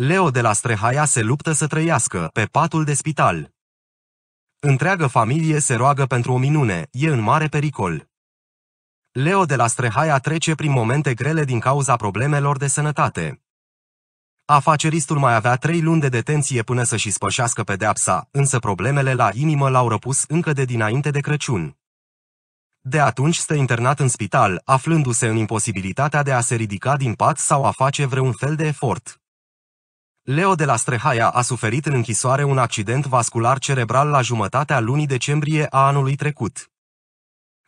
Leo de la Strehaia se luptă să trăiască, pe patul de spital. Întreagă familie se roagă pentru o minune, e în mare pericol. Leo de la Strehaia trece prin momente grele din cauza problemelor de sănătate. Afaceristul mai avea trei luni de detenție până să-și spășească pedeapsa, însă problemele la inimă l-au răpus încă de dinainte de Crăciun. De atunci stă internat în spital, aflându-se în imposibilitatea de a se ridica din pat sau a face vreun fel de efort. Leo de la Strehaia a suferit în închisoare un accident vascular cerebral la jumătatea lunii decembrie a anului trecut.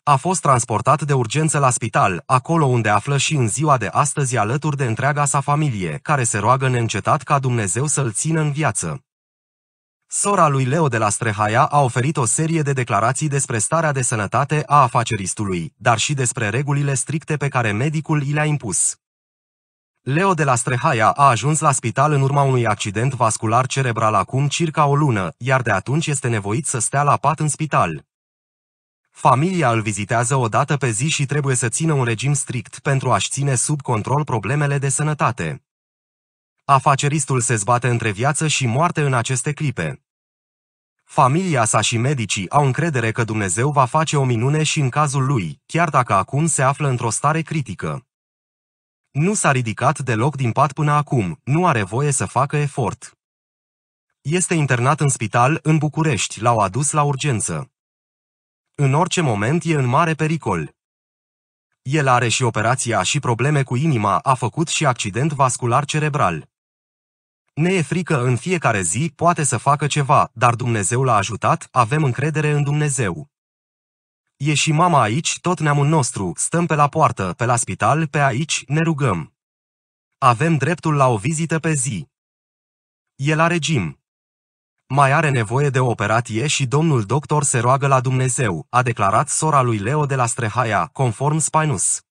A fost transportat de urgență la spital, acolo unde află și în ziua de astăzi alături de întreaga sa familie, care se roagă neîncetat ca Dumnezeu să-l țină în viață. Sora lui Leo de la Strehaia a oferit o serie de declarații despre starea de sănătate a afaceristului, dar și despre regulile stricte pe care medicul i le-a impus. Leo de la Strehaia a ajuns la spital în urma unui accident vascular cerebral acum circa o lună, iar de atunci este nevoit să stea la pat în spital. Familia îl vizitează o dată pe zi și trebuie să țină un regim strict pentru a-și ține sub control problemele de sănătate. Afaceristul se zbate între viață și moarte în aceste clipe. Familia sa și medicii au încredere că Dumnezeu va face o minune și în cazul lui, chiar dacă acum se află într-o stare critică. Nu s-a ridicat deloc din pat până acum, nu are voie să facă efort. Este internat în spital, în București, l-au adus la urgență. În orice moment e în mare pericol. El are și operația și probleme cu inima, a făcut și accident vascular cerebral. Ne e frică în fiecare zi, poate să facă ceva, dar Dumnezeu l-a ajutat, avem încredere în Dumnezeu. E și mama aici, tot neamul nostru, stăm pe la poartă, pe la spital, pe aici, ne rugăm. Avem dreptul la o vizită pe zi. E la regim. Mai are nevoie de o operație și domnul doctor se roagă la Dumnezeu, a declarat sora lui Leo de la Strehaia, conform Spinus.